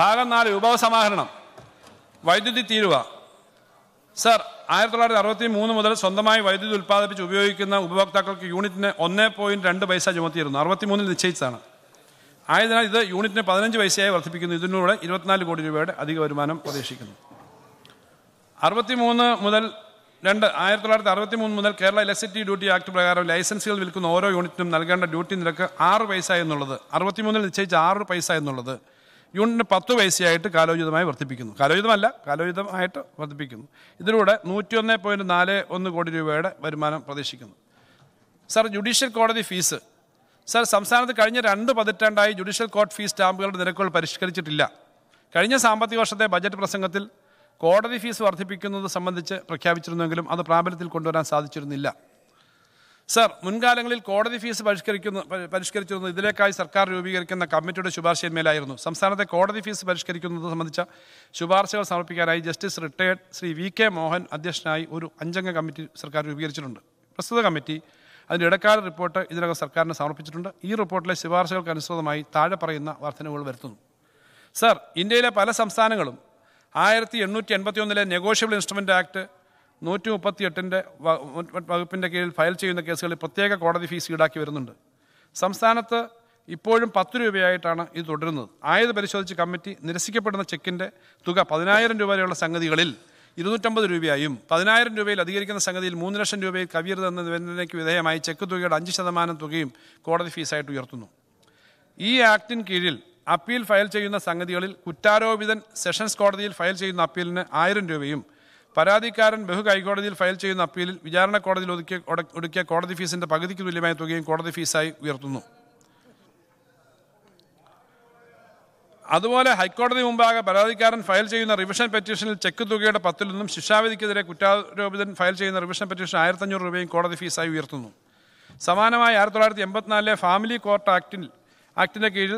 ഭാഗം നാല് വിഭവസമാഹരണം വൈദ്യുതി തീരുവ സർ ആയിരത്തി തൊള്ളായിരത്തി അറുപത്തി മൂന്ന് മുതൽ സ്വന്തമായി വൈദ്യുതി ഉൽപ്പാദിപ്പിച്ച് ഉപയോഗിക്കുന്ന ഉപഭോക്താക്കൾക്ക് യൂണിറ്റിന് ഒന്നേ പോയിന്റ് രണ്ട് പൈസ ചുമത്തിയിരുന്നു അറുപത്തി മൂന്നിൽ നിശ്ചയിച്ചതാണ് ആയതിനാൽ ഇത് യൂണിറ്റിന് പതിനഞ്ച് പൈസയായി വർദ്ധിപ്പിക്കുന്നു ഇതിലൂടെ ഇരുപത്തിനാല് കോടി രൂപയുടെ അധിക വരുമാനം പ്രതീക്ഷിക്കുന്നു അറുപത്തി മൂന്ന് മുതൽ രണ്ട് ആയിരത്തി തൊള്ളായിരത്തി അറുപത്തി മൂന്ന് മുതൽ കേരള ഇലക്ട്രിസിറ്റി ഡ്യൂട്ടി ആക്ട് പ്രകാരം ലൈസൻസുകൾ വിൽക്കുന്ന ഓരോ യൂണിറ്റിനും നൽകേണ്ട ഡ്യൂട്ടി നിരക്ക് ആറ് പൈസ എന്നുള്ളത് അറുപത്തി മൂന്നിൽ നിശ്ചയിച്ച ആറ് പൈസ എന്നുള്ളത് യൂണിറ്റിന് പത്ത് പൈസയായിട്ട് കാലോചിതമായി വർദ്ധിപ്പിക്കുന്നു കാലോചിതമല്ല കാലോചിതമായിട്ട് വർദ്ധിപ്പിക്കുന്നു ഇതിലൂടെ നൂറ്റിയൊന്ന് പോയിൻറ്റ് നാല് ഒന്ന് കോടി രൂപയുടെ വരുമാനം പ്രതീക്ഷിക്കുന്നു സർ ജുഡീഷ്യൽ കോടതി ഫീസ് സർ സംസ്ഥാനത്ത് കഴിഞ്ഞ രണ്ട് പതിറ്റാണ്ടായി ജുഡീഷ്യൽ കോർട്ട് ഫീസ് സ്റ്റാമ്പുകളുടെ നിരക്കുകൾ പരിഷ്കരിച്ചിട്ടില്ല കഴിഞ്ഞ സാമ്പത്തിക വർഷത്തെ ബജറ്റ് പ്രസംഗത്തിൽ കോടതി ഫീസ് വർദ്ധിപ്പിക്കുന്നത് സംബന്ധിച്ച് പ്രഖ്യാപിച്ചിരുന്നെങ്കിലും അത് പ്രാബല്യത്തിൽ കൊണ്ടുവരാൻ സാധിച്ചിരുന്നില്ല സർ മുൻകാലങ്ങളിൽ കോടതി ഫീസ് പരിഷ്കരിക്കുന്ന പരിഷ്കരിച്ചിരുന്നു ഇതിലേക്കായി സർക്കാർ രൂപീകരിക്കുന്ന കമ്മിറ്റിയുടെ ശുപാർശയിന്മേലായിരുന്നു സംസ്ഥാനത്തെ കോടതി ഫീസ് പരിഷ്കരിക്കുന്നത് സംബന്ധിച്ച ശുപാർശകൾ സമർപ്പിക്കാനായി justice retired Shri V K Mohan അധ്യക്ഷനായി ഒരു അഞ്ചംഗ കമ്മിറ്റി സർക്കാർ രൂപീകരിച്ചിട്ടുണ്ട് പ്രസ്തുത കമ്മിറ്റി അതിൻ്റെ ഇടക്കാല റിപ്പോർട്ട് ഇതിനകം സർക്കാരിന് സമർപ്പിച്ചിട്ടുണ്ട് ഈ റിപ്പോർട്ടിലെ ശുപാർശകൾക്ക് അനുസൃതമായി താഴെ പറയുന്ന വർധനവുകൾ വരുത്തുന്നു സർ ഇന്ത്യയിലെ പല സംസ്ഥാനങ്ങളും ആയിരത്തി എണ്ണൂറ്റി എൺപത്തി ഒന്നിലെ നെഗോഷ്യബിൾ ഇൻസ്ട്രുമെൻ്റ് ആക്ട് നൂറ്റി എട്ടിൻ്റെ വകുപ്പിൻ്റെ കീഴിൽ ഫയൽ ചെയ്യുന്ന കേസുകളിൽ പ്രത്യേക കോടതി ഫീസ് ഈടാക്കി വരുന്നുണ്ട് സംസ്ഥാനത്ത് ഇപ്പോഴും പത്ത് രൂപയായിട്ടാണ് ഇത് തുടരുന്നത് ആയത് പരിശോധിച്ച് കമ്മിറ്റി നിരസിക്കപ്പെടുന്ന ചെക്കിൻ്റെ തുക പതിനായിരം രൂപ വരെയുള്ള സംഗതികളിൽ ഇരുന്നൂറ്റമ്പത് രൂപയായും പതിനായിരം രൂപയിൽ അധികരിക്കുന്ന സംഗതിയിൽ മൂന്ന് ലക്ഷം രൂപയിൽ കവിയരുത് എന്ന നിബന്ധനയ്ക്ക് വിധേയമായി ചെക്ക് തുകയുടെ അഞ്ച് ശതമാനം തുകയും കോടതി ഫീസായിട്ട് ഉയർത്തുന്നു ഈ ആക്ടിന് കീഴിൽ അപ്പീൽ ഫയൽ ചെയ്യുന്ന സംഗതികളിൽ കുറ്റാരോപിതൻ സെഷൻസ് കോടതിയിൽ ഫയൽ ചെയ്യുന്ന അപ്പീലിന് ആയിരം രൂപയും പരാതിക്കാരൻ ബഹു ഹൈക്കോടതിയിൽ ഫയൽ ചെയ്യുന്ന അപ്പീലിൽ വിചാരണ കോടതിയിൽ ഒതുക്കിയ ഒടുക്കിയ കോടതി ഫീസിന്റെ പകുതിക്ക് തുല്യമായ തുകയും കോടതി ഫീസായി ഉയർത്തുന്നു അതുപോലെ ഹൈക്കോടതി മുമ്പാകെ പരാതിക്കാരൻ ഫയൽ ചെയ്യുന്ന റിവിഷൻ പെറ്റീഷനിൽ ചെക്ക് തുകയുടെ നിന്നും ശിക്ഷാവിധിക്കെതിരെ കുറ്റാരോപിതൻ ഫയൽ ചെയ്യുന്ന റിവിഷൻ പെറ്റീഷൻ ആയിരത്തഞ്ഞൂറ് രൂപയും കോടതി ഫീസായി ഉയർത്തുന്നു സമാനമായി ആയിരത്തി തൊള്ളായിരത്തി എൺപത്തിനാലിലെ ഫാമിലി കോർട്ട് ആക്ടിൽ ആക്ടിൻ്റെ കീഴിൽ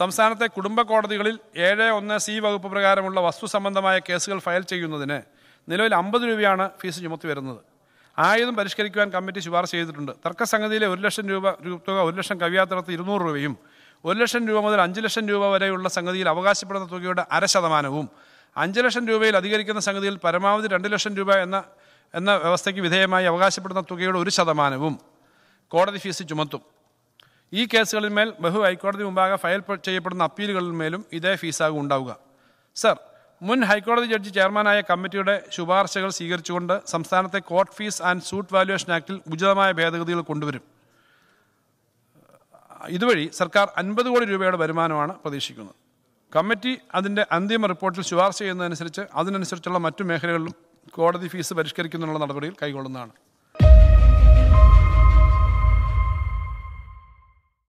സംസ്ഥാനത്തെ കുടുംബ കോടതികളിൽ ഏഴ് ഒന്ന് സി വകുപ്പ് പ്രകാരമുള്ള വസ്തു സംബന്ധമായ കേസുകൾ ഫയൽ ചെയ്യുന്നതിന് നിലവിൽ അമ്പത് രൂപയാണ് ഫീസ് ചുമത്തി വരുന്നത് ആയതും പരിഷ്കരിക്കുവാൻ കമ്മിറ്റി ശുപാർശ ചെയ്തിട്ടുണ്ട് തർക്കസംഗതിയിലെ ഒരു ലക്ഷം രൂപ തുക ഒരു ലക്ഷം കവിയാത്രത്ത് ഇരുന്നൂറ് രൂപയും ഒരു ലക്ഷം രൂപ മുതൽ അഞ്ച് ലക്ഷം രൂപ വരെയുള്ള സംഗതിയിൽ അവകാശപ്പെടുന്ന തുകയുടെ അര ശതമാനവും അഞ്ച് ലക്ഷം രൂപയിൽ അധികരിക്കുന്ന സംഗതിയിൽ പരമാവധി രണ്ട് ലക്ഷം രൂപ എന്ന എന്ന വ്യവസ്ഥയ്ക്ക് വിധേയമായി അവകാശപ്പെടുന്ന തുകയുടെ ഒരു ശതമാനവും കോടതി ഫീസ് ചുമത്തും ഈ കേസുകളിന്മേൽ ബഹു ഹൈക്കോടതി മുമ്പാകെ ഫയൽ ചെയ്യപ്പെടുന്ന അപ്പീലുകളിന്മേലും ഇതേ ഫീസാകും ഉണ്ടാവുക സർ മുൻ ഹൈക്കോടതി ജഡ്ജി ചെയർമാനായ കമ്മിറ്റിയുടെ ശുപാർശകൾ സ്വീകരിച്ചുകൊണ്ട് സംസ്ഥാനത്തെ court fees and suit valuation ആക്ടിൽ ഉചിതമായ ഭേദഗതികൾ കൊണ്ടുവരും ഇതുവഴി സർക്കാർ അൻപത് കോടി രൂപയുടെ വരുമാനമാണ് പ്രതീക്ഷിക്കുന്നത് കമ്മിറ്റി അതിൻ്റെ അന്തിമ റിപ്പോർട്ടിൽ ശുപാർശ ചെയ്യുന്നതനുസരിച്ച് അതിനനുസരിച്ചുള്ള മറ്റു മേഖലകളിലും കോടതി ഫീസ് പരിഷ്കരിക്കുന്നതിനുള്ള നടപടികൾ കൈക്കൊള്ളുന്നതാണ്